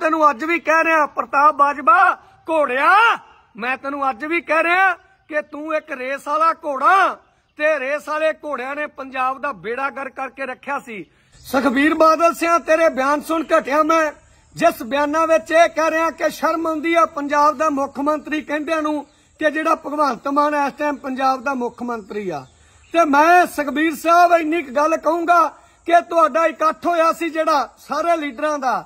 ਤੈਨੂੰ ਅੱਜ ਵੀ ਕਹਿ ਰਿਹਾ ਪ੍ਰਤਾਪ ਬਾਜਵਾ ਘੋੜਿਆ ਮੈਂ ਤੈਨੂੰ ਅੱਜ ਵੀ ਕਹਿ ਰਿਹਾ ਕਿ ਤੂੰ ਇੱਕ ਰੇਸ ਵਾਲਾ ਘੋੜਾ ਤੇ ਰੇਸ ਵਾਲੇ ਘੋੜਿਆਂ ਨੇ ਪੰਜਾਬ ਦਾ ਬੇੜਾ ਗਰ ਕਰਕੇ ਰੱਖਿਆ ਸੀ ਸੁਖਬੀਰ ਬਾਦਲ ਸਿਆ ਤੇਰੇ ਬਿਆਨ ਸੁਣ ਘਟਿਆ ਮੈਂ ਜਿਸ ਬਿਆਨਾਂ ਵਿੱਚ ਇਹ ਕਹਿ ਰਿਹਾ ਕਿ ਸ਼ਰਮ ਆਉਂਦੀ ਆ ਪੰਜਾਬ ਦਾ ਮੁੱਖ ਮੰਤਰੀ ਕਹਿੰਦਿਆਂ ਨੂੰ ਕਿ ਜਿਹੜਾ ਭਗਵੰਤ ਮਾਨ ਇਸ ਟਾਈਮ ਪੰਜਾਬ ਦਾ ਮੁੱਖ ਮੰਤਰੀ ਆ ਤੇ ਮੈਂ ਸੁਖਬੀਰ ਸਾਹਿਬ ਇੰਨੀ ਗੱਲ ਕਹੂੰਗਾ ਕਿ ਤੁਹਾਡਾ ਇਕੱਠ ਹੋਇਆ ਸੀ ਜਿਹੜਾ ਸਾਰੇ ਲੀਡਰਾਂ ਦਾ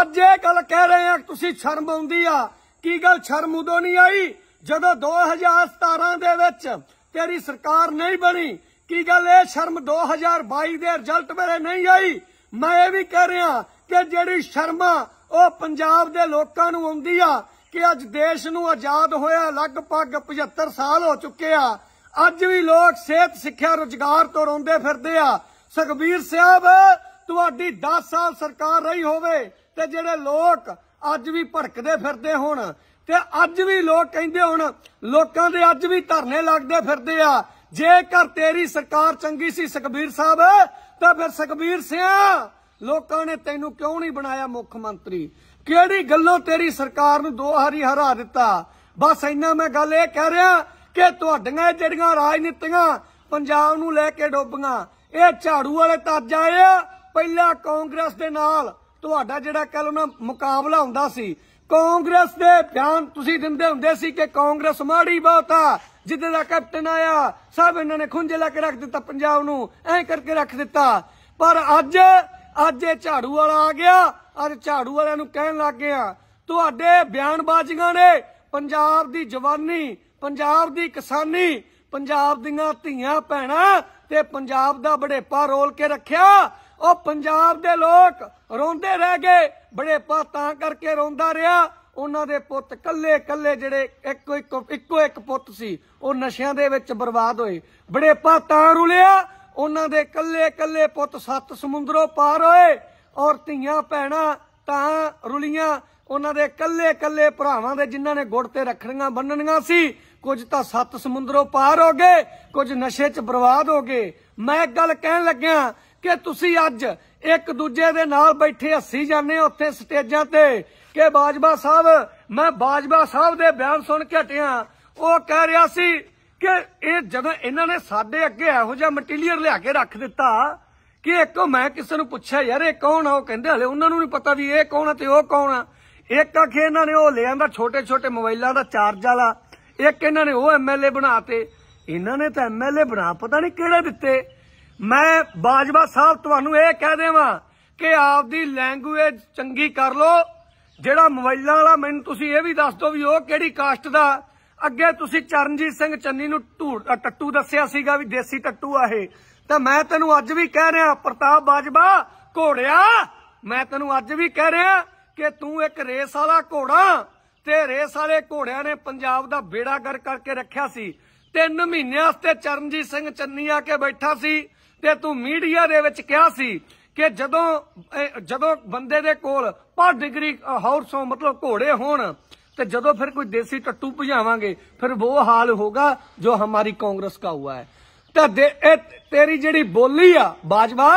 ਅੱਜ ਇਹ ਗੱਲ ਕਹਿ ਰਹੇ ਆ ਤੁਸੀਂ ਸ਼ਰਮ ਆਉਂਦੀ ਆ ਕੀ ਗੱਲ ਸ਼ਰਮ ਉਦੋਂ ਨਹੀਂ ਆਈ ਜਦੋਂ 2017 ਦੇ ਵਿੱਚ ਤੇਰੀ ਸਰਕਾਰ ਨਹੀਂ ਬਣੀ ਕੀ ਗੱਲ ਇਹ ਸ਼ਰਮ 2022 ਦੇ ਰਿਜ਼ਲਟ ਮੇਰੇ ਨਹੀਂ ਆਈ ਮੈਂ ਇਹ ਵੀ ਕਹਿ ਰਿਹਾ ਕਿ ਜਿਹੜੀ ਸ਼ਰਮਾ ਉਹ ਪੰਜਾਬ ਦੇ ਲੋਕਾਂ ਨੂੰ ਆਉਂਦੀ ਆ ਕਿ ਅੱਜ ਦੇਸ਼ ਨੂੰ ਆਜ਼ਾਦ ਹੋਇਆ ਲਗਭਗ 75 ਸਾਲ ਹੋ ਚੁੱਕੇ ਆ ਅੱਜ ਵੀ ਲੋਕ ਸਿਹਤ ਸਿੱਖਿਆ ਰੋਜ਼ਗਾਰ ਤੋਂ ਰੋਂਦੇ ਫਿਰਦੇ ਆ ਸੁਖਬੀਰ ਸਾਹਿਬ ਤੁਹਾਡੀ 10 ਸਾਲ ਸਰਕਾਰ ਰਹੀ ਹੋਵੇ ਤੇ ਜਿਹੜੇ ਲੋਕ ਅੱਜ ਵੀ ਭੜਕਦੇ ਫਿਰਦੇ ਹੁਣ ਤੇ ਅੱਜ ਵੀ ਲੋਕ ਕਹਿੰਦੇ ਹੁਣ ਲੋਕਾਂ ਦੇ ਅੱਜ ਵੀ ਧਰਨੇ ਲੱਗਦੇ ਫਿਰਦੇ ਆ ਜੇਕਰ ਤੇਰੀ ਸਰਕਾਰ ਚੰਗੀ ਸੀ ਸੁਖਬੀਰ ਸਾਹਿਬ ਤਾਂ ਫਿਰ ਸੁਖਬੀਰ ਸਿੰਘ ਲੋਕਾਂ ਨੇ ਤੈਨੂੰ ਕਿਉਂ ਨਹੀਂ ਬਣਾਇਆ ਮੁੱਖ ਮੰਤਰੀ ਕਿਹੜੀ ਗੱਲੋਂ ਤੇਰੀ ਸਰਕਾਰ ਨੂੰ ਦੋ ਹਾਰੀ ਹਰਾ ਦਿੱਤਾ ਬਸ ਇੰਨਾ ਮੈਂ ਗੱਲ ਇਹ ਕਹਿ ਰਿਹਾ ਕਿ ਤੁਹਾਡੀਆਂ ਜਿਹੜੀਆਂ ਰਾਜਨੀਤੀਆਂ ਪੰਜਾਬ ਨੂੰ ਲੈ ਕੇ ਡੋਬੀਆਂ ਇਹ ਝਾੜੂ ਵਾਲੇ ਤੱਜ ਆਏ ਆ ਪਹਿਲਾਂ ਕਾਂਗਰਸ ਦੇ ਨਾਲ ਤੁਹਾਡਾ ਜਿਹੜਾ ਕੱਲ ਨਾ ਮੁਕਾਬਲਾ ਹੁੰਦਾ ਸੀ ਕਾਂਗਰਸ ਦੇ ਬਿਆਨ ਤੁਸੀਂ ਦਿੰਦੇ ਹੁੰਦੇ ਸੀ ਕਿ ਕਾਂਗਰਸ ਮਾੜੀ ਬਹੁਤ ਆ ਜਿੱਦੇ ਦਾ ਕੈਪਟਨ ਆਇਆ ਸਭ ਇਹਨਾਂ ਨੇ ਖੁੰਝੇ ਲਾ ਕੇ ਰੱਖ ਦਿੱਤਾ ਪੰਜਾਬ ਨੂੰ ਐ ਕਰਕੇ ਰੱਖ ਦਿੱਤਾ ਪਰ ਅੱਜ ਅੱਜ ਇਹ ਝਾੜੂ ਵਾਲਾ ਆ ਗਿਆ ਅੱਜ ਝਾੜੂ ਵਾਲਿਆਂ ਨੂੰ ਕਹਿਣ ਲੱਗ ਗਿਆ ਤੁਹਾਡੇ ਬਿਆਨਬਾਜ਼ੀਆਂ ਨੇ ਪੰਜਾਬ ਦੀ ਜਵਾਨੀ ਪੰਜਾਬ ਦੀ ਕਿਸਾਨੀ ਪੰਜਾਬ ਦੀਆਂ ਧੀਆਂ ਭੈਣਾਂ ਤੇ ਪੰਜਾਬ ਦਾ ਬੜੇਪਾ ਰੋਲ ਕੇ ਰੱਖਿਆ ਉਹ ਪੰਜਾਬ ਦੇ ਲੋਕ ਰੋਂਦੇ ਰਹਿ ਗਏ ਬੜੇ ਪਾ ਤਾਂ ਕਰਕੇ ਰੋਂਦਾ ਰਿਹਾ ਉਹਨਾਂ ਦੇ ਪੁੱਤ ਕੱਲੇ ਕੱਲੇ ਜਿਹੜੇ ਇੱਕੋ ਇੱਕੋ ਇੱਕੋ ਇੱਕ ਪੁੱਤ ਸੀ ਉਹ ਨਸ਼ਿਆਂ ਦੇ ਵਿੱਚ ਬਰਬਾਦ ਹੋਏ ਬੜੇ ਪਾ ਤਾਂ ਰੁਲਿਆ ਉਹਨਾਂ ਦੇ ਕੱਲੇ ਕੱਲੇ ਪੁੱਤ ਸੱਤ ਸਮੁੰਦਰੋਂ ਪਾਰ ਹੋਏ ਔਰ ਧੀਆਂ ਭੈਣਾਂ ਤਾਂ ਰੁਲੀਆਂ ਉਹਨਾਂ ਦੇ ਕੱਲੇ ਕੱਲੇ ਭਰਾਵਾਂ ਦੇ ਜਿਨ੍ਹਾਂ ਨੇ ਗੁੜ ਤੇ ਰੱਖੜੀਆਂ ਬੰਨਣੀਆਂ ਸੀ ਕੁਝ ਤਾਂ ਸੱਤ ਸਮੁੰਦਰੋਂ ਪਾਰ ਹੋ ਗਏ ਕੁਝ ਨਸ਼ੇ 'ਚ ਬਰਬਾਦ ਹੋ ਗਏ ਮੈਂ ਇੱਕ ਗੱਲ ਕਹਿਣ ਲੱਗਿਆ ਕਿ ਤੁਸੀਂ ਅੱਜ ਇੱਕ ਦੂਜੇ ਦੇ ਨਾਲ ਬੈਠੇ ਹੱਸੀ ਜਾਂਦੇ ਹੋ ਉੱਥੇ ਸਟੇਜਾਂ ਤੇ ਕਿ ਬਾਜਵਾ ਸਾਹਿਬ ਮੈਂ ਬਾਜਵਾ ਸਾਹਿਬ ਦੇ ਬਿਆਨ ਸੁਣ ਕੇ ਹਟਿਆ ਉਹ ਕਹਿ ਰਿਹਾ ਸੀ ਕਿ ਇਹ ਜਦੋਂ ਇਹਨਾਂ ਨੇ ਸਾਡੇ ਅੱਗੇ ਇਹੋ ਜਿਹਾ ਮਟੀਰੀਅਲ ਲਿਆ ਕੇ ਰੱਖ ਦਿੱਤਾ ਕਿ ਇੱਕ ਮੈਂ ਕਿਸੇ ਨੂੰ ਪੁੱਛਿਆ ਯਾਰ ਇਹ ਕੌਣ ਆ ਉਹ ਕਹਿੰਦੇ ਹਲੇ ਉਹਨਾਂ ਨੂੰ ਨਹੀਂ ਪਤਾ ਵੀ ਇਹ ਕੌਣ ਆ ਤੇ ਉਹ ਕੌਣ ਆ ਇੱਕ ਅਖੇ ਇਹਨਾਂ ਨੇ ਉਹ ਲਿਆਂਦਾ ਛੋਟੇ ਛੋਟੇ ਮੋਬਾਈਲਾਂ ਦਾ ਚਾਰਜ ਵਾਲਾ ਇੱਕ ਇਹਨਾਂ ਨੇ ਉਹ ਐਮਐਲਏ ਬਣਾਤੇ ਇਹਨਾਂ ਨੇ ਤਾਂ ਐਮਐਲਏ ਬਣਾ ਪਤਾ ਨਹੀਂ ਕਿਹੜੇ ਦਿੱਤੇ ਮੈਂ ਬਾਜਵਾ ਸਾਹਿਬ ਤੁਹਾਨੂੰ ਇਹ ਕਹਿ ਦੇਵਾਂ ਕਿ ਆਪਦੀ ਲੈਂਗੁਏਜ ਚੰਗੀ ਕਰ ਲਓ ਜਿਹੜਾ ਮੋਬਾਈਲਾਂ ਵਾਲਾ ਮੈਨੂੰ ਤੁਸੀਂ ਇਹ ਵੀ ਦੱਸ ਦਿਓ ਵੀ ਉਹ ਕਿਹੜੀ ਕਾਸਟ ਦਾ ਅੱਗੇ ਤੁਸੀਂ ਚਰਨਜੀਤ ਸਿੰਘ ਚੰਨੀ ਨੂੰ ਟੱਟੂ ਦੱਸਿਆ ਸੀਗਾ ਵੀ ਦੇਸੀ ਟੱਟੂ ਆ ਇਹ ਤਾਂ ਮੈਂ ਤੈਨੂੰ ਅੱਜ ਵੀ ਕਹਿ ਰਿਹਾ ਪ੍ਰਤਾਪ ਬਾਜਵਾ ਘੋੜਿਆ ਮੈਂ ਤੈਨੂੰ ਅੱਜ ਵੀ ਕਹਿ ਰਿਹਾ ਕਿ ਤੂੰ ਇੱਕ ਰੇਸ ਵਾਲਾ ਘੋੜਾ ਤੇ ਰੇਸ ਵਾਲੇ ਘੋੜਿਆਂ ਨੇ ਪੰਜਾਬ ਦਾ ਬੇੜਾ ਕਰ ਕਰਕੇ ਰੱਖਿਆ ਸੀ ਤਿੰਨ ਮਹੀਨੇ ਵਾਸਤੇ ਚਰਨਜੀਤ ਸਿੰਘ ਚੰਨੀ ਆ ਕੇ ਬੈਠਾ ਸੀ ਤੇ ਤੂੰ ਮੀਡੀਆ ਦੇ ਵਿੱਚ ਕਿਹਾ ਸੀ ਕਿ ਜਦੋਂ ਜਦੋਂ ਬੰਦੇ ਦੇ ਕੋਲ ਪਰ ਡਿਗਰੀ ਹਾਰਸੋਂ ਮਤਲਬ ਘੋੜੇ ਹੋਣ ਤੇ ਜਦੋਂ ਫਿਰ ਕੋਈ ਦੇਸੀ ਟੱਟੂ ਭਜਾਵਾਂਗੇ ਫਿਰ ਉਹ ਹਾਲ ਹੋਗਾ ਜੋ ਹਮਾਰੀ ਕਾਂਗਰਸ ਦਾ ਹੁਆ ਹੈ ਤੇ ਤੇਰੀ ਜਿਹੜੀ ਬੋਲੀ ਆ ਬਾਜਵਾ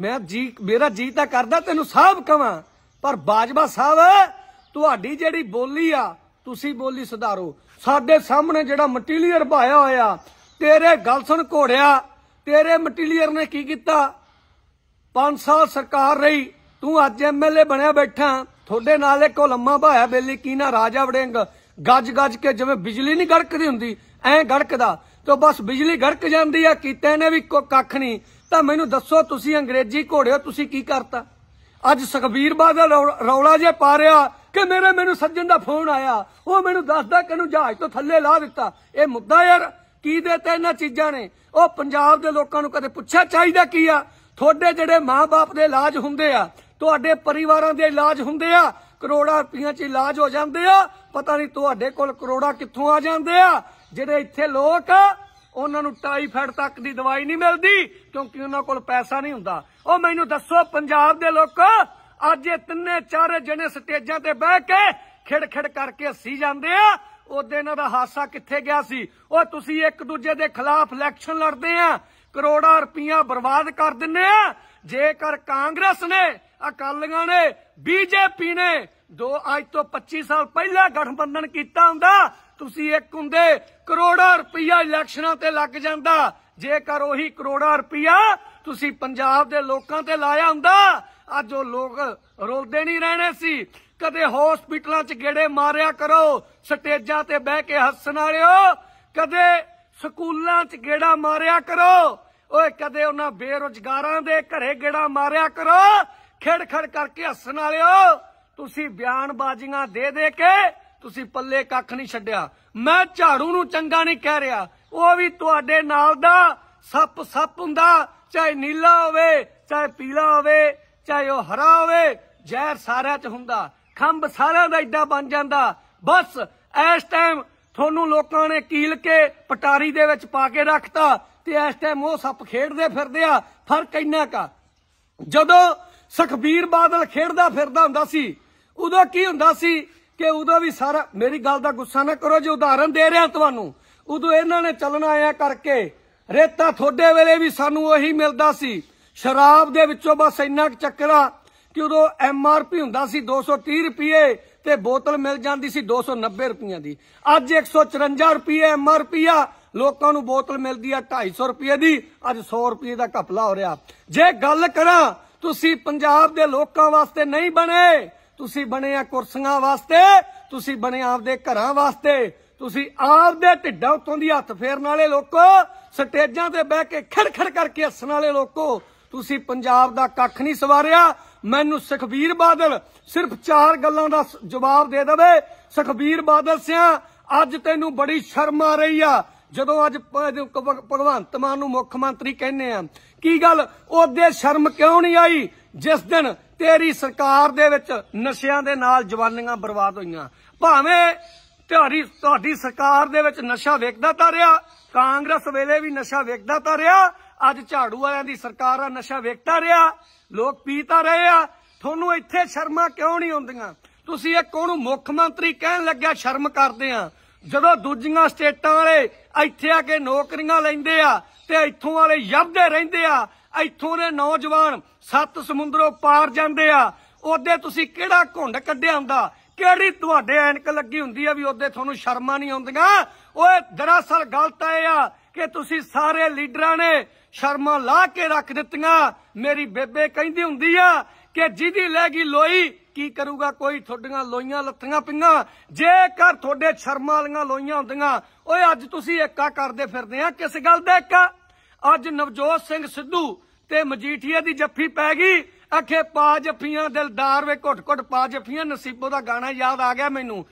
ਮੈਂ ਜੀ ਮੇਰਾ ਜੀ ਤਾਂ ਕਰਦਾ ਤੈਨੂੰ ਸਾਹਿਬ ਕਵਾਂ ਪਰ ਬਾਜਵਾ ਸਾਹਿਬ ਤੁਹਾਡੀ ਜਿਹੜੀ ਬੋਲੀ ਆ ਤੁਸੀਂ ਬੋਲੀ ਸੁਧਾਰੋ ਸਾਡੇ ਸਾਹਮਣੇ ਜਿਹੜਾ ਮਟੀਰੀਅਲ ਭਾਇਆ ਹੋਇਆ ਤੇਰੇ ਗਲਸਨ ਘੋੜਿਆ ਤੇਰੇ ਮਟੀਲੀਅਰ ਨੇ ਕੀ ਕੀਤਾ 5 ਸਾਲ ਸਰਕਾਰ ਰਹੀ ਤੂੰ ਅੱਜ ਐਮਐਲਏ ਬਣਿਆ ਬੈਠਾ ਤੁਹਾਡੇ ਨਾਲ ਇੱਕ ਲੰਮਾ ਭਾਇਆ ਬੇਲੀ ਕੀ ਨਾ ਰਾਜਾ ਵੜਿੰਗ ਗੱਜ ਗੱਜ ਕੇ ਜਿਵੇਂ ਬਿਜਲੀ ਨਹੀਂ ਗੜਕਦੀ ਹੁੰਦੀ ਐ ਗੜਕਦਾ ਤੇ ਬਸ ਬਿਜਲੀ ਗੜਕ ਜਾਂਦੀ ਆ ਕੀਤੇ ਨੇ ਵੀ ਕੱਖ ਨਹੀਂ ਤਾਂ ਮੈਨੂੰ ਦੱਸੋ ਤੁਸੀਂ ਅੰਗਰੇਜ਼ੀ ਘੋੜਿਓ ਤੁਸੀਂ ਕੀ ਕਰਤਾ ਅੱਜ ਸੁਖਬੀਰ ਬਾਦਲ ਰੌਲਾ ਜੇ ਪਾ ਰਿਹਾ ਕਿ ਮੇਰੇ ਮੈਨੂੰ ਸੱਜਣ ਦਾ ਫੋਨ ਆਇਆ ਉਹ ਮੈਨੂੰ ਦੱਸਦਾ ਕਿ ਨੂੰ ਜਹਾਜ਼ ਤੋਂ ਥੱਲੇ ਲਾ ਦਿੱਤਾ ਇਹ ਮੁੱਦਾ ਯਾਰ ਕੀ ਦੇਤਾ ਇਹਨਾਂ ਚੀਜ਼ਾਂ ਨੇ ਉਹ ਪੰਜਾਬ ਦੇ ਲੋਕਾਂ ਨੂੰ ਕਦੇ ਪੁੱਛਿਆ ਚਾਹੀਦਾ ਕੀ ਆ ਤੁਹਾਡੇ ਜਿਹੜੇ ਮਾਪੇ ਦੇ ਇਲਾਜ ਹੁੰਦੇ ਆ ਤੁਹਾਡੇ ਪਰਿਵਾਰਾਂ ਦੇ ਇਲਾਜ ਹੁੰਦੇ ਆ ਕਰੋੜਾਂ ਰੁਪਈਆਂ 'ਚ ਇਲਾਜ ਹੋ ਜਾਂਦੇ ਆ ਪਤਾ ਨਹੀਂ ਤੁਹਾਡੇ ਕੋਲ ਕਰੋੜਾਂ ਕਿੱਥੋਂ ਆ ਜਾਂਦੇ ਆ ਜਿਹੜੇ ਇੱਥੇ ਲੋਕ ਉਹਨਾਂ ਨੂੰ ਟਾਈਫਾਇਡ ਤੱਕ ਦੀ ਦਵਾਈ ਨਹੀਂ ਮਿਲਦੀ ਕਿਉਂਕਿ ਉਹਨਾਂ ਕੋਲ ਪੈਸਾ ਨਹੀਂ ਹੁੰਦਾ ਉਹ ਮੈਨੂੰ ਦੱਸੋ ਪੰਜਾਬ ਦੇ ਲੋਕ ਅੱਜ ਇਹ ਤਿੰਨੇ ਚਾਰੇ ਜਣੇ ਸਟੇਜਾਂ ਤੇ ਬਹਿ ਕੇ ਖਿੜਖਿੜ ਕਰਕੇ ਹੱਸੀ ਜਾਂਦੇ ਆ ਉਹਦੇ ਨਾਲ ਦਾ ਹਾਸਾ ਕਿੱਥੇ ਗਿਆ ਸੀ ਉਹ ਤੁਸੀਂ ਇੱਕ ਦੂਜੇ ਦੇ ਖਿਲਾਫ ਇਲੈਕਸ਼ਨ ਲੜਦੇ ਆ ਕਰੋੜਾਂ ਰੁਪਈਆ ਬਰਬਾਦ ਕਰ ਦਿੰਨੇ ਆ ਜੇਕਰ ਕਾਂਗਰਸ ਨੇ ਅਕਾਲੀਆਂ ਨੇ ਬੀਜੇਪੀ ਨੇ ਦੋ ਅੱਜ ਤੋਂ 25 ਸਾਲ ਪਹਿਲਾਂ ਗਠਬੰਧਨ ਕੀਤਾ ਹੁੰਦਾ ਤੁਸੀਂ ਇੱਕ ਹੁੰਦੇ ਕਰੋੜਾਂ ਰੁਪਈਆ ਇਲੈਕਸ਼ਨਾਂ ਤੇ ਲੱਗ ਜਾਂਦਾ ਜੇਕਰ ਉਹੀ ਕਰੋੜਾਂ ਰੁਪਈਆ ਤੁਸੀਂ ਪੰਜਾਬ ਦੇ ਲੋਕਾਂ ਤੇ ਲਾਇਆ ਹੁੰਦਾ ਅੱਜ ਉਹ ਲੋਕ ਰੋਲਦੇ ਨਹੀਂ ਰਹਿਣੇ ਸੀ ਕਦੇ ਹਸਪੀਟਲਾਂ 'ਚ ਗੇੜੇ ਮਾਰਿਆ ਕਰੋ ਸਟੇਜਾਂ ਤੇ ਬਹਿ ਕੇ ਹੱਸਣ ਵਾਲਿਓ ਕਦੇ ਸਕੂਲਾਂ 'ਚ ਗੇੜਾ ਮਾਰਿਆ ਕਰੋ ਓਏ ਕਦੇ ਉਹਨਾਂ ਬੇਰੋਜ਼ਗਾਰਾਂ ਦੇ ਘਰੇ ਗੇੜਾ ਮਾਰਿਆ ਕਰੋ ਖੜ ਕਰਕੇ ਹੱਸਣ ਵਾਲਿਓ ਤੁਸੀਂ ਬਿਆਨਬਾਜ਼ੀਆਂ ਦੇ ਦੇ ਕੇ ਤੁਸੀਂ ਪੱਲੇ ਕੱਖ ਨਹੀਂ ਛੱਡਿਆ ਮੈਂ ਝਾੜੂ ਨੂੰ ਚੰਗਾ ਨਹੀਂ ਕਹਿ ਰਿਹਾ ਉਹ ਵੀ ਤੁਹਾਡੇ ਨਾਲ ਦਾ ਸੱਪ ਸੱਪ ਹੁੰਦਾ ਚਾਹੇ ਨੀਲਾ ਹੋਵੇ ਚਾਹੇ ਪੀਲਾ ਹੋਵੇ ਚਾਹੇ ਉਹ ਹਰਾ ਹੋਵੇ ਜ਼ਹਿਰ ਸਾਰਿਆਂ 'ਚ ਹੁੰਦਾ ਖੰਭ ਸਾਰਿਆਂ ਦਾ ਇੱਡਾ ਬਣ ਜਾਂਦਾ ਬਸ ਇਸ ਟਾਈਮ ਤੁਹਾਨੂੰ ਲੋਕਾਂ ਨੇ ਕੀਲ ਕੇ ਪਟਾਰੀ ਦੇ ਵਿੱਚ ਪਾ ਕੇ ਰੱਖਤਾ ਤੇ ਇਸ ਟਾਈਮ ਉਹ ਸੱਪ ਖੇਡਦੇ ਫਿਰਦੇ ਆ ਫਰਕ ਇੰਨਾ ਕਾ ਜਦੋਂ ਸੁਖਬੀਰ ਬਾਦਲ ਖੇਡਦਾ ਫਿਰਦਾ ਹੁੰਦਾ ਸੀ ਉਦੋਂ ਕੀ ਹੁੰਦਾ ਸੀ ਕਿ ਉਦੋਂ ਵੀ ਸਾਰਾ ਮੇਰੀ ਗੱਲ ਦਾ ਗੁੱਸਾ ਨਾ ਕਰੋ ਜੇ ਉਦਾਹਰਨ ਦੇ ਰਿਹਾ ਤੁਹਾਨੂੰ ਉਦੋਂ ਇਹਨਾਂ ਨੇ ਚੱਲਣਾ ਆਇਆ ਕਰਕੇ ਰੇਤਾ ਥੋੜੇ ਵੇਲੇ ਵੀ ਸਾਨੂੰ ਉਹੀ ਮਿਲਦਾ ਸੀ ਸ਼ਰਾਬ ਦੇ ਵਿੱਚੋਂ ਬਸ ਇੰਨਾ ਚੱਕਰਾ ਕਿ ਉਦੋਂ ਐਮਆਰਪੀ ਹੁੰਦਾ ਸੀ 230 ਰੁਪਏ ਤੇ ਬੋਤਲ ਮਿਲ ਜਾਂਦੀ ਸੀ 290 ਰੁਪਈਆ ਦੀ ਅੱਜ 154 ਰੁਪਏ ਐਮਆਰਪੀ ਆ ਲੋਕਾਂ ਨੂੰ ਬੋਤਲ ਮਿਲਦੀ ਆ 250 ਰੁਪਏ ਦੀ ਅੱਜ 100 ਰੁਪਏ ਦਾ ਘਪਲਾ ਹੋ ਰਿਹਾ ਜੇ ਗੱਲ ਕਰਾਂ ਤੁਸੀਂ ਪੰਜਾਬ ਦੇ ਲੋਕਾਂ ਵਾਸਤੇ ਨਹੀਂ ਬਣੇ ਤੁਸੀਂ ਬਣੇ ਆ ਕੁਰਸੀਆਂ ਵਾਸਤੇ ਤੁਸੀਂ ਬਣੇ ਆਪਦੇ ਘਰਾਂ ਵਾਸਤੇ ਤੁਸੀਂ ਆਪਦੇ ਢਿੱਡਾਂ ਉਤੋਂ ਦੀ ਹੱਥ ਫੇਰਨ ਵਾਲੇ ਲੋਕੋ ਸਟੇਜਾਂ ਤੇ ਬਹਿ ਕੇ ਖੜਖੜ ਕਰਕੇ ਹੱਸਣ ਵਾਲੇ ਲੋਕੋ ਤੁਸੀਂ ਪੰਜਾਬ ਦਾ ਕੱਖ ਨਹੀਂ ਸਵਾਰਿਆ ਮੈਨੂੰ ਸੁਖਬੀਰ ਬਾਦਲ ਸਿਰਫ ਚਾਰ ਗੱਲਾਂ ਦਾ ਜਵਾਬ ਦੇ ਦੇਵੇ ਸੁਖਬੀਰ ਬਾਦਲ ਸਿਆ ਅੱਜ ਤੈਨੂੰ ਬੜੀ ਸ਼ਰਮ ਆ ਰਹੀ ਆ ਜਦੋਂ ਅੱਜ ਭਗਵੰਤ ਮਾਨ ਨੂੰ ਮੁੱਖ ਮੰਤਰੀ ਕਹਿੰਨੇ ਆ ਕੀ ਗੱਲ ਉਹਦੇ ਸ਼ਰਮ ਕਿਉਂ ਨਹੀਂ ਆਈ ਜਿਸ ਦਿਨ ਤੇਰੀ ਸਰਕਾਰ ਦੇ ਵਿੱਚ ਨਸ਼ਿਆਂ ਦੇ ਨਾਲ ਜਵਾਨੀਆਂ ਬਰਬਾਦ ਹੋਈਆਂ ਭਾਵੇਂ ਤੁਹਾਡੀ ਤੁਹਾਡੀ ਸਰਕਾਰ ਦੇ ਵਿੱਚ ਨਸ਼ਾ ਵੇਖਦਾ ਤਾਂ ਰਿਹਾ ਕਾਂਗਰਸ ਵੇਲੇ ਵੀ ਨਸ਼ਾ ਵੇਖਦਾ ਤਾਂ ਰਿਹਾ ਅੱਜ ਝਾੜੂ ਵਾਲਿਆਂ ਦੀ ਸਰਕਾਰ ਆ ਨਸ਼ਾ ਵੇਖਦਾ ਰਿਹਾ ਲੋਕ ਪੀ ਤਾਂ ਰਹੇ ਆ ਤੁਹਾਨੂੰ ਇੱਥੇ ਸ਼ਰਮਾ ਕਿਉਂ ਨਹੀਂ ਆਉਂਦੀਆਂ ਤੁਸੀਂ ਇਹ ਉਹਨੂੰ ਮੁੱਖ ਮੰਤਰੀ ਕਹਿਣ ਲੱਗਿਆ ਸ਼ਰਮ ਕਰਦੇ ਆ ਜਦੋਂ ਦੂਜੀਆਂ ਸਟੇਟਾਂ ਵਾਲੇ ਇੱਥੇ ਆ ਕੇ ਨੌਕਰੀਆਂ ਲੈਂਦੇ ਆ ਤੇ ਇੱਥੋਂ ਵਾਲੇ ਯੱਬਦੇ ਰਹਿੰਦੇ ਆ ਇੱਥੋਂ ਦੇ ਨੌਜਵਾਨ ਸੱਤ ਸਮੁੰਦਰੋਂ ਪਾਰ ਜਾਂਦੇ ਆ ਉਹਦੇ ਤੁਸੀਂ ਕਿਹੜਾ ਘੁੰਡ ਕੱਢਿਆ ਹੁੰਦਾ ਕਿਹੜੀ ਤੁਹਾਡੇ ਐਨਕ ਲੱਗੀ ਹੁੰਦੀ ਆ ਵੀ ਉਹਦੇ ਤੁਹਾਨੂੰ ਸ਼ਰਮਾ ਨਹੀਂ ਆਉਂਦੀਆਂ ਓਏ ਦਰਅਸਲ ਗਲਤ ਆ ਕਿ ਤੁਸੀਂ ਸਾਰੇ ਲੀਡਰਾਂ ਨੇ ਸ਼ਰਮਾਂ ਲਾ ਕੇ ਰੱਖ ਦਿੱਤੀਆਂ ਮੇਰੀ ਬੇਬੇ ਕਹਿੰਦੀ ਹੁੰਦੀ ਆ ਕਿ ਜਿਹਦੀ ਲੈ ਗਈ ਲੋਈ ਕੀ ਕਰੂਗਾ ਕੋਈ ਤੁਹਾਡੀਆਂ ਲੋਈਆਂ ਲੱਥੀਆਂ ਪਿੰਨਾ ਜੇਕਰ ਤੁਹਾਡੇ ਸ਼ਰਮਾਂ ਵਾਲੀਆਂ ਲੋਈਆਂ ਹੁੰਦੀਆਂ ਓਏ ਅੱਜ ਤੁਸੀਂ ਇੱਕਾ ਕਰਦੇ ਫਿਰਦੇ ਆ ਕਿਸ ਗੱਲ ਦੇ ਇੱਕ ਅੱਜ ਨਵਜੋਤ ਸਿੰਘ ਸਿੱਧੂ ਤੇ ਮਜੀਠੀਆ ਦੀ ਜੱਫੀ ਪੈ ਗਈ ਅਖੇ ਪਾ ਜੱਫੀਆਂ ਦਿਲਦਾਰ ਵੇ ਘੁੱਟ ਘੁੱਟ ਪਾ ਜੱਫੀਆਂ ਨਸੀਬੋ ਦਾ ਗਾਣਾ ਯਾਦ ਆ ਗਿਆ ਮੈਨੂੰ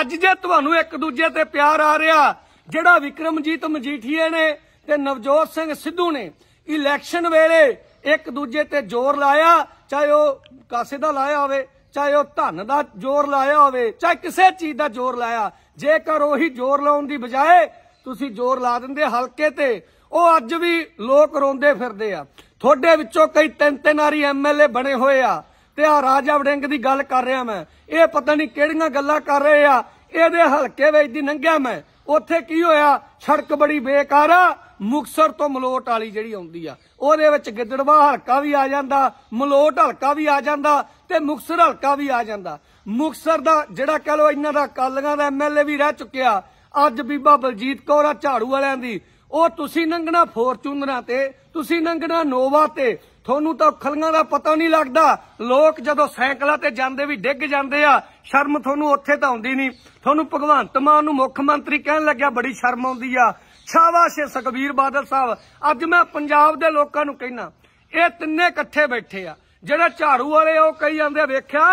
ਅੱਜ ਜੇ ਤੁਹਾਨੂੰ ਇੱਕ ਦੂਜੇ ਤੇ ਪਿਆਰ ਆ ਰਿਹਾ ਜਿਹੜਾ ਵਿਕਰਮਜੀਤ ਮਜੀਠੀਏ ਨੇ ਤੇ ਨਵਜੋਤ ਸਿੰਘ ਸਿੱਧੂ ਨੇ ਇਲੈਕਸ਼ਨ ਵੇਲੇ ਇੱਕ ਦੂਜੇ ਤੇ ਜ਼ੋਰ ਲਾਇਆ ਚਾਹੇ ਉਹ ਕਾਸੇ ਦਾ ਲਾਇਆ ਹੋਵੇ ਚਾਹੇ ਉਹ ਧਨ ਦਾ ਜ਼ੋਰ ਲਾਇਆ ਹੋਵੇ ਚਾਹੇ ਕਿਸੇ ਚੀਜ਼ ਦਾ ਜ਼ੋਰ ਲਾਇਆ ਜੇਕਰ ਉਹੀ ਜ਼ੋਰ ਲਾਉਣ ਦੀ ਬਜਾਏ ਤੁਸੀਂ ਜ਼ੋਰ ਲਾ ਦਿੰਦੇ ਹਲਕੇ ਤੇ ਉਹ ਅੱਜ ਵੀ ਲੋਕ ਰੋਂਦੇ ਫਿਰਦੇ ਆ ਤੁਹਾਡੇ ਵਿੱਚੋਂ ਕਈ ਤਿੰਨ ਤਿੰਨ ਆਰੀ ਐਮਐਲਏ ਬਣੇ ਹੋਏ ਆ ਤੇ ਆ ਰਾਜਾ ਵੜਿੰਗ ਦੀ ਗੱਲ ਕਰ ਰਿਹਾ ਮੈਂ ਇਹ ਪਤਾ ਨਹੀਂ ਕਿਹੜੀਆਂ ਗੱਲਾਂ ਕਰ ਰਹੇ ਆ ਇਹਦੇ ਹਲਕੇ ਵਿੱਚ ਦੀ ਨੰਗਿਆ ਮੈਂ ਉੱਥੇ ਕੀ ਹੋਇਆ ਸੜਕ ਬੜੀ ਬੇਕਾਰ ਆ ਮੁਕਸਰ ਤੋਂ ਮਲੋਟ ਵਾਲੀ ਜਿਹੜੀ ਆਉਂਦੀ ਆ ਉਹਦੇ ਵਿੱਚ ਗਿੱਦੜਵਾ ਹਲਕਾ ਵੀ ਆ ਜਾਂਦਾ ਮਲੋਟ ਹਲਕਾ ਵੀ ਆ ਜਾਂਦਾ ਤੇ ਮੁਕਸਰ ਹਲਕਾ ਵੀ ਆ ਜਾਂਦਾ ਮੁਕਸਰ ਦਾ ਜਿਹੜਾ ਕਹ ਲੋ ਇਹਨਾਂ ਦਾ ਕਾਲੀਆਂ ਦਾ ਐਮਐਲਏ ਵੀ ਰਹਿ ਚੁੱਕਿਆ ਅੱਜ ਬੀਬਾ ਬਲਜੀਤ ਕੌਰ ਆ ਝਾੜੂ ਵਾਲਿਆਂ ਦੀ ਉਹ ਤੁਸੀਂ ਨੰਗਣਾ ਫੋਰਚੂਨਰਾਂ ਤੇ ਤੁਸੀਂ ਨੰਗਣਾ ਨੋਵਾ ਤੇ ਤੁਹਾਨੂੰ ਤਾਂ ਖਲੀਆਂ ਦਾ ਪਤਾ ਨਹੀਂ ਲੱਗਦਾ ਲੋਕ ਜਦੋਂ ਸਾਈਕਲਾਂ ਤੇ ਜਾਂਦੇ ਵੀ ਡਿੱਗ ਜਾਂਦੇ ਆ ਸ਼ਰਮ ਤੁਹਾਨੂੰ ਉੱਥੇ ਤਾਂ ਆਉਂਦੀ ਨਹੀਂ ਤੁਹਾਨੂੰ ਭਗਵੰਤ ਮਾਨ ਨੂੰ ਮੁੱਖ ਮੰਤਰੀ ਕਹਿਣ ਲੱਗਿਆ ਬੜੀ ਸ਼ਰਮ ਆਉਂਦੀ ਆ ਸ਼ਾਬਾਸ਼ ਸੁਖਬੀਰ ਬਾਦਲ ਸਾਹਿਬ ਅੱਜ ਮੈਂ ਪੰਜਾਬ ਦੇ ਲੋਕਾਂ ਨੂੰ ਕਹਿਣਾ ਇਹ ਤਿੰਨੇ ਇਕੱਠੇ ਬੈਠੇ ਆ ਜਿਹੜੇ ਝਾੜੂ ਵਾਲੇ ਉਹ ਕਹੀ ਜਾਂਦੇ ਵੇਖਿਆ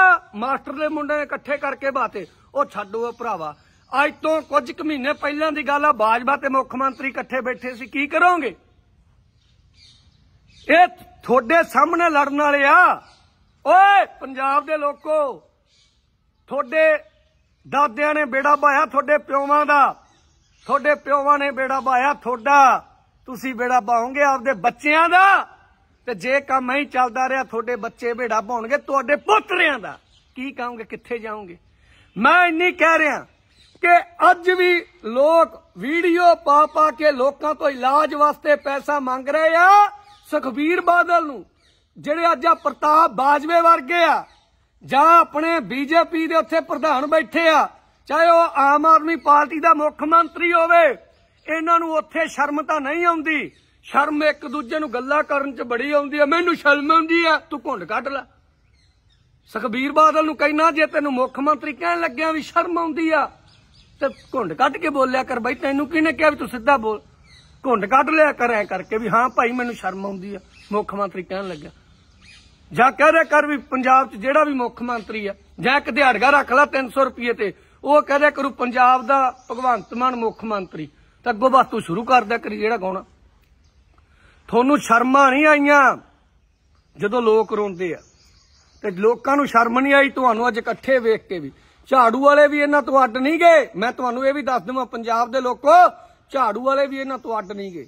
ਮਾਸਟਰ ਦੇ ਮੁੰਡੇ ਨੇ ਇਕੱਠੇ ਕਰਕੇ ਬਾਤੇ ਉਹ ਛੱਡੋ ਉਹ ਭਰਾਵਾ ਅੱਜ ਤੋਂ ਕੁਝ ਕੁ ਮਹੀਨੇ ਪਹਿਲਾਂ ਦੀ ਗੱਲ ਆ ਬਾਜਵਾ ਤੇ ਮੁੱਖ ਮੰਤਰੀ ਇਕੱਠੇ ਬੈਠੇ ਸੀ ਕੀ ਕਰੋਗੇ ਇਹ ਤੁਹਾਡੇ ਸਾਹਮਣੇ ਲੜਨ ਵਾਲੇ ਆ ਓਏ ਪੰਜਾਬ ਦੇ ਲੋਕੋ ਤੁਹਾਡੇ ਦਾਦਿਆਂ ਨੇ ਬੇੜਾ ਪਾਇਆ ਤੁਹਾਡੇ ਪਿਓਵਾਂ ਦਾ ਤੁਹਾਡੇ ਪਿਓਵਾਂ ਨੇ ਬੇੜਾ ਬਾਇਆ ਤੁਹਾਡਾ ਤੁਸੀਂ ਬੇੜਾ ਬਾਉਂਗੇ ਆਪਦੇ ਬੱਚਿਆਂ ਦਾ ਤੇ ਜੇ ਕੰਮ ਐਂ ਚੱਲਦਾ ਰਿਹਾ ਤੁਹਾਡੇ ਬੱਚੇ ਬੇੜਾ ਪਾਉਣਗੇ ਤੁਹਾਡੇ ਪੁੱਤਰਿਆਂ ਦਾ ਕੀ ਕਹੋਗੇ ਕਿੱਥੇ ਜਾਓਗੇ ਮੈਂ ਇੰਨੀ ਕਹਿ ਰਿਹਾ ਕਿ ਅੱਜ ਵੀ ਲੋਕ ਵੀਡੀਓ ਪਾ ਪਾ ਕੇ ਲੋਕਾਂ ਤੋਂ ਇਲਾਜ ਵਾਸਤੇ ਪੈਸਾ ਮੰਗ ਰਹੇ ਆ ਸੁਖਬੀਰ ਬਾਦਲ ਨੂੰ ਜਿਹੜੇ ਅੱਜ ਆ ਪ੍ਰਤਾਪ ਬਾਜਵੇ ਵਰਗੇ ਆ ਜਾਂ ਆਪਣੇ ਬੀਜੇਪੀ ਦੇ ਉੱਥੇ ਪ੍ਰਧਾਨ ਬੈਠੇ ਆ ਚਾਹੇ ਉਹ ਆਮ ਆਦਮੀ ਪਾਰਟੀ ਦਾ ਮੁੱਖ ਮੰਤਰੀ ਹੋਵੇ ਇਹਨਾਂ ਨੂੰ ਉੱਥੇ ਸ਼ਰਮ ਤਾਂ ਨਹੀਂ ਆਉਂਦੀ ਸ਼ਰਮ ਇੱਕ ਦੂਜੇ ਨੂੰ ਗੱਲਾਂ ਕਰਨ 'ਚ ਬੜੀ ਆਉਂਦੀ ਹੈ ਮੈਨੂੰ ਸ਼ਰਮ ਆਉਂਦੀ ਹੈ ਤੂੰ ਘੁੰਡ ਕੱਢ ਲੈ ਸੁਖਬੀਰ ਬਾਦਲ ਨੂੰ ਕਹਿਣਾ ਜੇ ਤੈਨੂੰ ਮੁੱਖ ਮੰਤਰੀ ਕਹਿਣ ਲੱਗਿਆ ਵੀ ਸ਼ਰਮ ਆਉਂਦੀ ਆ ਤੇ ਘੁੰਡ ਕੱਢ ਕੇ ਬੋਲਿਆ ਕਰ ਬਈ ਤੈਨੂੰ ਕਿਹਨੇ ਕਿਹਾ ਵੀ ਤੂੰ ਸਿੱਧਾ ਬੋਲ ਘੁੰਡ ਕੱਢ ਲਿਆ ਕਰ ਐ ਕਰਕੇ ਵੀ ਹਾਂ ਭਾਈ ਮੈਨੂੰ ਸ਼ਰਮ ਆਉਂਦੀ ਆ ਮੁੱਖ ਮੰਤਰੀ ਕਹਿਣ ਲੱਗਾ ਜਾਂ ਕਹਦੇ ਕਰ ਵੀ ਪੰਜਾਬ 'ਚ ਜਿਹੜਾ ਵੀ ਮੁੱਖ ਮੰਤਰੀ ਆ ਜਾਂ ਇੱਕ ਦਿਹਾੜਗਾ ਰੱਖ ਲੈ 300 ਰੁਪਏ ਤੇ ਉਹ ਕਹਦੇ ਕਰੂ ਪੰਜਾਬ ਦਾ ਭਗਵੰਤ ਮਾਨ ਮੁੱਖ ਮੰਤਰੀ ਤਾਂ ਅੱਗੋਂ ਬਾਤੂ ਸ਼ੁਰੂ ਕਰਦਾ ਕਰੀ ਜਿਹੜਾ ਗਾਉਣਾ ਤੁਹਾਨੂੰ ਸ਼ਰਮਾ ਨਹੀਂ ਆਈਆਂ ਜਦੋਂ ਲੋਕ ਰੋਂਦੇ ਆ ਤੇ ਲੋਕਾਂ ਨੂੰ ਸ਼ਰਮ ਨਹੀਂ ਆਈ ਤੁਹਾਨੂੰ ਅੱਜ ਇਕੱਠੇ ਵੇਖ ਕੇ ਵੀ ਝਾੜੂ ਵਾਲੇ ਵੀ ਇਹਨਾਂ ਤੋਂ ਅੱਡ ਨਹੀਂ ਗਏ ਮੈਂ ਤੁਹਾਨੂੰ ਇਹ ਵੀ ਦੱਸ ਦਵਾਂ ਪੰਜਾਬ ਦੇ ਲੋਕੋ ਝਾੜੂ ਵਾਲੇ ਵੀ ਇਹਨਾਂ ਤੋਂ ਅੱਡ ਨਹੀਂ ਗਏ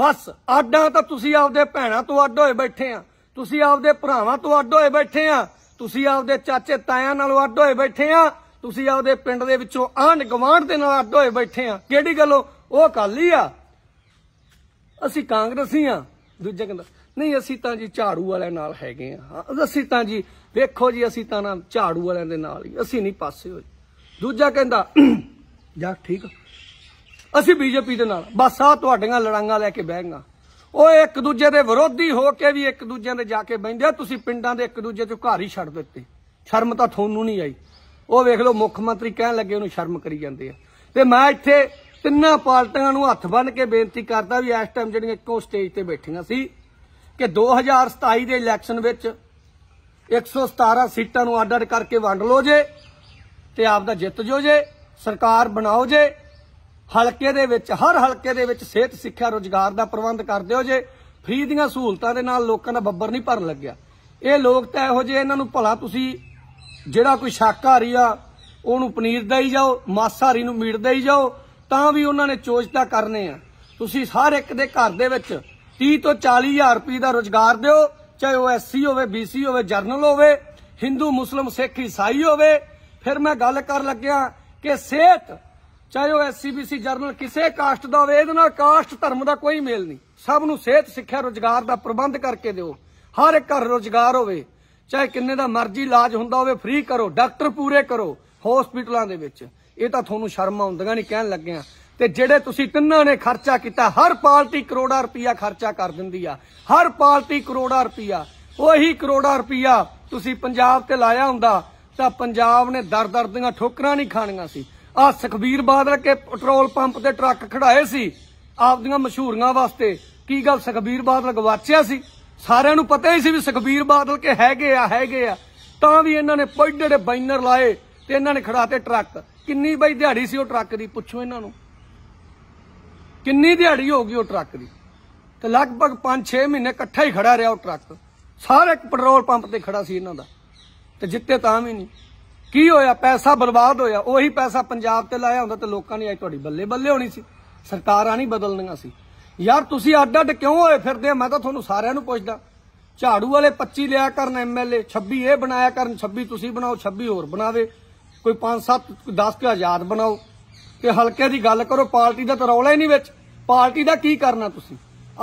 ਬਸ ਆਡਾਂ ਤਾਂ ਤੁਸੀਂ ਆਪਦੇ ਭੈਣਾਂ ਤੋਂ ਅੱਡ ਹੋਏ ਬੈਠੇ ਆ ਤੁਸੀਂ ਆਪਦੇ ਭਰਾਵਾਂ ਤੋਂ ਅੱਡ ਹੋਏ ਬੈਠੇ ਆ ਤੁਸੀਂ ਆਪਦੇ ਚਾਚੇ ਤਾਇਆਂ ਨਾਲੋਂ ਅੱਡ ਹੋਏ ਬੈਠੇ ਆ ਤੁਸੀਂ ਆਪਦੇ ਪਿੰਡ ਦੇ ਵਿੱਚੋਂ ਆਂਢ ਗਵਾਂਢ ਦੇ ਨਾਲ ਅੱਡ ਹੋਏ ਬੈਠੇ ਆ ਕਿਹੜੀ ਗੱਲੋਂ ਉਹ ਕਾਲੀ ਆ ਅਸੀਂ ਕਾਂਗਰਸੀ ਆ ਦੂਜੇ ਕਹਿੰਦਾ ਨਹੀਂ ਅਸੀਂ ਤਾਂ ਜੀ ਝਾੜੂ ਵਾਲਿਆਂ ਨਾਲ ਹੈਗੇ ਆ ਅਸੀਂ ਤਾਂ ਜੀ ਵੇਖੋ ਜੀ ਅਸੀਂ ਤਾਂ ਨਾ ਝਾੜੂ ਵਾਲਿਆਂ ਦੇ ਨਾਲ ਹੀ ਅਸੀਂ ਨਹੀਂ ਪਾਸੇ ਹੋਏ ਦੂਜਾ ਕਹਿੰਦਾ ਜਾ ਠੀਕ ਅਸੀਂ ਬੀਜੇਪੀ ਦੇ ਨਾਲ ਬਸ ਆ ਤੁਹਾਡੀਆਂ ਲੜਾਈਆਂ ਲੈ ਕੇ ਬਹਿਗਾ ਉਹ ਇੱਕ ਦੂਜੇ ਦੇ ਵਿਰੋਧੀ ਹੋ ਕੇ ਵੀ ਇੱਕ ਦੂਜੇ ਦੇ ਜਾ ਕੇ ਬੈਂਦੇ ਤੁਸੀਂ ਪਿੰਡਾਂ ਦੇ ਇੱਕ ਦੂਜੇ ਤੋਂ ਘਰ ਹੀ ਛੱਡ ਦਿੱਤੇ ਸ਼ਰਮ ਤਾਂ ਤੁਹਾਨੂੰ ਨਹੀਂ ਆਈ ਉਹ ਵੇਖ ਲਓ ਮੁੱਖ ਮੰਤਰੀ ਕਹਿਣ ਲੱਗੇ ਉਹਨੂੰ ਸ਼ਰਮ ਕਰੀ ਜਾਂਦੇ ਆ ਤੇ ਮੈਂ ਇੱਥੇ ਤਿੰਨਾਂ ਪਾਰਟੀਆਂ ਨੂੰ ਹੱਥ ਬੰਨ ਕੇ ਬੇਨਤੀ ਕਰਦਾ ਵੀ ਇਸ ਟਾਈਮ ਜਿਹੜੀਆਂ ਇੱਕੋ ਸਟੇਜ ਤੇ ਬੈਠੀਆਂ ਸੀ ਕਿ 2027 ਦੇ ਇਲੈਕਸ਼ਨ ਵਿੱਚ 117 ਸੀਟਾਂ ਨੂੰ ਅੱਡ-ਅੱਡ ਕਰਕੇ ਵੰਡ ਲਓ ਜੇ ਤੇ ਆਪ ਦਾ ਜਿੱਤ ਜੋ ਜੇ ਸਰਕਾਰ ਬਣਾਓ ਜੇ ਹਲਕੇ ਦੇ ਵਿੱਚ ਹਰ ਹਲਕੇ ਦੇ ਵਿੱਚ ਸਿਹਤ ਸਿੱਖਿਆ ਰੋਜ਼ਗਾਰ ਦਾ ਪ੍ਰਬੰਧ ਕਰ ਦਿਓ ਜੇ ਫ੍ਰੀ ਦੀਆਂ ਸਹੂਲਤਾਂ ਦੇ ਨਾਲ ਲੋਕਾਂ ਦਾ ਬੱਬਰ ਨਹੀਂ ਭਰਨ ਲੱਗਿਆ ਇਹ ਲੋਕ ਤਾਂ ਇਹੋ ਜੇ ਇਹਨਾਂ ਨੂੰ ਭਲਾ ਤੁਸੀਂ ਜਿਹੜਾ ਕੋਈ ਸ਼ਾਕਾਹਾਰੀ ਆ ਉਹਨੂੰ ਪਨੀਰ ਹੀ ਜਾਓ ਮਾਸਾਹਾਰੀ ਨੂੰ ਮੀਟ ਦੇਈ ਜਾਓ ਤਾਂ ਵੀ ਉਹਨਾਂ ਨੇ ਚੋਜਤਾ ਕਰਨੇ ਆ ਤੁਸੀਂ ਹਰ ਇੱਕ ਦੇ ਘਰ ਦੇ ਵਿੱਚ 30 ਤੋਂ 40000 ਰੁਪਏ ਦਾ ਰੋਜ਼ਗਾਰ ਦਿਓ ਚਾਹੇ ਉਹ ਐਸਸੀ ਹੋਵੇ ਬੀਸੀ ਹੋਵੇ ਜਰਨਲ ਹੋਵੇ ਹਿੰਦੂ ਮੁਸਲਮ ਸਿੱਖ ਈਸਾਈ ਹੋਵੇ ਫਿਰ ਮੈਂ ਗੱਲ ਕਰਨ ਲੱਗਿਆ ਕਿ ਸਿਹਤ ਚਾਹੇ ਉਹ ਐਸਸੀ ਬੀਸੀ ਜਰਨਲ ਕਿਸੇ ਕਾਸਟ ਦਾ ਹੋਵੇ ਇਹਦੇ ਨਾਲ ਕਾਸਟ ਧਰਮ ਦਾ ਕੋਈ ਮੇਲ ਨਹੀਂ ਸਭ ਨੂੰ ਸਿਹਤ ਸਿੱਖਿਆ ਰੋਜ਼ਗਾਰ ਦਾ ਪ੍ਰਬੰਧ ਕਰਕੇ ਦਿਓ ਹਰ ਇੱਕ ਘਰ ਰੋਜ਼ਗਾਰ ਹੋਵੇ ਚਾਹੇ ਕਿੰਨੇ ਦਾ ਮਰਜ਼ੀ ਇਲਾਜ ਹੁੰਦਾ ਹੋਵੇ ਫ੍ਰੀ ਕਰੋ ਡਾਕਟਰ ਪੂਰੇ ਕਰੋ ਹਸਪੀਟਲਾਂ ਦੇ ਵਿੱਚ ਇਹ ਤਾਂ ਤੁਹਾਨੂੰ ਸ਼ਰਮ ਆਉਂਦੀਆਂ ਨਹੀਂ ਕਹਿਣ ਲੱਗਿਆਂ ਤੇ ਜਿਹੜੇ ਤੁਸੀਂ ਤਿੰਨਾਂ ਨੇ ਖਰਚਾ ਕੀਤਾ ਹਰ ਪਾਰਟੀ ਕਰੋੜਾ ਰੁਪਇਆ ਖਰਚਾ ਕਰ ਦਿੰਦੀ ਆ ਹਰ ਪਾਰਟੀ ਕਰੋੜਾ ਰੁਪਇਆ ਉਹੀ ਕਰੋੜਾ ਰੁਪਇਆ ਤੁਸੀਂ ਪੰਜਾਬ ਤੇ ਲਾਇਆ ਹੁੰਦਾ ਤਾਂ ਪੰਜਾਬ ਨੇ ਦਰ-ਦਰ ਦੀਆਂ ਠੋਕਰਾਂ ਨਹੀਂ ਖਾਣੀਆਂ ਸੀ ਆ ਸੁਖਬੀਰ ਬਾਦਲ ਕੇ ਪੈਟਰੋਲ ਪੰਪ ਤੇ ਟਰੱਕ ਖੜਾਏ ਸੀ ਆਪਦੀਆਂ ਮਸ਼ਹੂਰੀਆਂ ਵਾਸਤੇ ਕੀ ਗੱਲ ਸੁਖਬੀਰ ਬਾਦਲ ਗਵਾਚਿਆ ਸੀ ਸਾਰਿਆਂ ਨੂੰ ਪਤਾ ਹੀ ਸੀ ਵੀ ਸੁਖਬੀਰ ਬਾਦਲ ਕੇ ਹੈਗੇ ਆ ਹੈਗੇ ਆ ਤਾਂ ਵੀ ਇਹਨਾਂ ਨੇ ਪੜੜੇ ਬੈਨਰ ਲਾਏ ਤੇ ਇਹਨਾਂ ਨੇ ਖੜਾਤੇ ਟਰੱਕ ਕਿੰਨੀ ਬਈ ਦਿਹਾੜੀ ਸੀ ਉਹ ਟਰੱਕ ਦੀ ਪੁੱਛੋ ਇਹਨਾਂ ਨੂੰ ਕਿੰਨੀ ਦਿਹਾੜੀ ਹੋ ਗਈ ਉਹ ਟਰੱਕ ਦੀ ਤੇ ਲਗਭਗ 5-6 ਮਹੀਨੇ ਇਕੱਠਾ ਹੀ ਖੜਾ ਰਿਹਾ ਉਹ ਟਰੱਕ ਸਾਰੇ ਪੈਟਰੋਲ ਪੰਪ ਤੇ ਖੜਾ ਸੀ ਇਹਨਾਂ ਦਾ ਤੇ ਜਿੱਤੇ ਤਾਂ ਵੀ ਨਹੀਂ ਕੀ ਹੋਇਆ ਪੈਸਾ ਬਰਬਾਦ ਹੋਇਆ ਉਹੀ ਪੈਸਾ ਪੰਜਾਬ ਤੇ ਲਾਇਆ ਹੁੰਦਾ ਤੇ ਲੋਕਾਂ ਨੇ ਅੱਜ ਤੁਹਾਡੀ ਬੱਲੇ ਬੱਲੇ ਹੋਣੀ ਸੀ ਸਰਕਾਰਾਂ ਨਹੀਂ ਬਦਲਣੀਆਂ ਸੀ ਯਾਰ ਤੁਸੀਂ ਅੱਡ ਅੱਡ ਕਿਉਂ ਹੋਏ ਫਿਰਦੇ ਮੈਂ ਤਾਂ ਤੁਹਾਨੂੰ ਸਾਰਿਆਂ ਨੂੰ ਪੁੱਛਦਾ ਝਾੜੂ ਵਾਲੇ 25 ਲਿਆ ਕਰਨ ਐਮਐਲਏ 26 ਇਹ ਬਣਾਇਆ ਕਰਨ 26 ਤੁਸੀਂ ਬਣਾਓ 26 ਹੋਰ ਬਣਾਵੇ ਕੋਈ 5 7 10 ਕੁ ਆਜ਼ਾਦ ਬਣਾਓ ਤੇ ਹਲਕੇ ਦੀ ਗੱਲ ਕਰੋ ਪਾਰਟੀ ਦਾ ਤਾਂ ਰੌਲਾ ਹੀ ਨਹੀਂ ਵਿੱਚ ਪਾਰਟੀ ਦਾ ਕੀ ਕਰਨਾ ਤੁਸੀਂ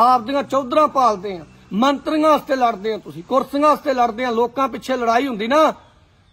ਆਪ ਦੀਆਂ ਚੌਧਰਾਂ ਪਾਲਦੇ ਆ ਮੰਤਰੀਆਂ ਵਾਸਤੇ ਲੜਦੇ ਆ ਤੁਸੀਂ ਕੁਰਸੀਆਂ ਵਾਸਤੇ ਲੜਦੇ ਆ ਲੋਕਾਂ ਪਿੱਛੇ ਲੜਾਈ ਹੁੰਦੀ ਨਾ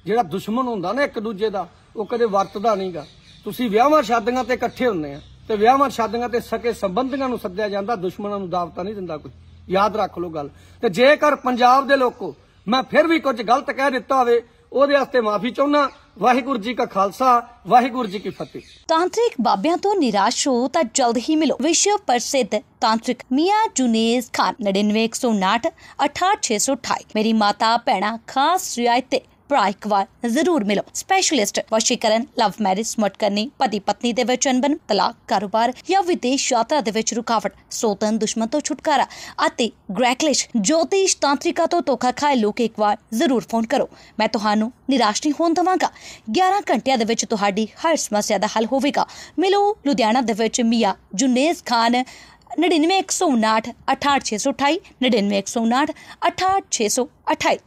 ਜਿਹੜਾ ਦੁਸ਼ਮਣ ਹੁੰਦਾ ਨਾ ਇੱਕ ਦੂਜੇ ਦਾ ਉਹ ਕਦੇ ਵਰਤਦਾ ਨਹੀਂਗਾ ਤੁਸੀਂ ਵਿਆਹਾਂ ਸ਼ਾਦੀਆਂ ਤੇ ਇਕੱਠੇ ਹੁੰਨੇ ਆ ਤੇ ਵਿਆਹਾਂ ਸ਼ਾਦੀਆਂ ਤੇ ਸਕੇ ਸੰਬੰਧੀਆਂ ਨੂੰ ਸੱਦਿਆ ਜਾਂਦਾ ਦੁਸ਼ਮਣਾਂ ਨੂੰ ਦਾਵਤਾ ਨਹੀਂ ਦਿੰਦਾ ਕੋਈ ਯਾਦ ਰੱਖ ਲਓ ਗੱਲ ਤੇ ਜੇਕਰ ਪੰਜਾਬ ਦੇ ਲੋਕੋ ਮੈਂ ਫਿਰ ਵੀ ਕੁਝ ਗਲਤ ਕਹਿ ਦਿੱਤਾ ਹੋਵੇ ਉਹਦੇ ਵਾਸਤੇ ਮਾਫੀ ਚਾਹੁੰਦਾ ਵਾਹਿਗੁਰੂ ਜੀ ਕਾ ਖਾਲਸਾ ਵਾਹਿਗੁਰੂ ਜੀ ਕੀ ਫਤਿਹ ਤਾਂਤਰਿਕ ਬਾਬਿਆਂ ਤੋਂ ਨਿਰਾਸ਼ ਹੋ ਤਾਂ ਜਲਦ ਹੀ ਮਿਲੋ ਵਿਸ਼ਵ ਪ੍ਰਸਿੱਧ ਤਾਂਤਰਿਕ ਮੀਆਂ ਜੁਨੇਜ਼ ਖਾਨ 99159 88628 ਮੇਰੀ ਮਾਤਾ ਭੈਣਾ ਖਾਸ ਰਿਆਇਤ ਭਰਾ ਇੱਕ ਵਾਰ ਜ਼ਰੂਰ ਮਿਲੋ ਸਪੈਸ਼ਲਿਸਟ ਵਸ਼ੀਕਰਨ ਲਵ ਮੈਰਿਜ ਸਮਟ ਕਰਨੀ ਪਤੀ ਪਤਨੀ ਦੇ ਵਿੱਚ ਅਨਬਨ ਤਲਾਕ ਕਾਰੋਬਾਰ ਜਾਂ ਵਿਦੇਸ਼ ਯਾਤਰਾ ਦੇ ਵਿੱਚ ਰੁਕਾਵਟ ਸੋਤਨ ਦੁਸ਼ਮਣ ਤੋਂ ਛੁਟਕਾਰਾ ਅਤੇ ਗ੍ਰੈਕਲਿਸ਼ ਜੋਤੀਸ਼ ਤਾਂਤਰਿਕਾ ਤੋਂ ਧੋਖਾ ਖਾਏ ਲੋਕ ਇੱਕ ਵਾਰ ਜ਼ਰੂਰ ਫੋਨ ਕਰੋ ਮੈਂ ਤੁਹਾਨੂੰ ਨਿਰਾਸ਼ ਨਹੀਂ ਹੋਣ ਦਵਾਂਗਾ 11 ਘੰਟਿਆਂ ਦੇ ਵਿੱਚ ਤੁਹਾਡੀ ਹਰ ਸਮੱਸਿਆ ਦਾ ਹੱਲ ਹੋਵੇਗਾ ਮਿਲੋ ਲੁਧਿਆਣਾ ਦੇ ਵਿੱਚ ਮੀਆਂ ਜੁਨੇਜ਼ ਖਾਨ 99159 88628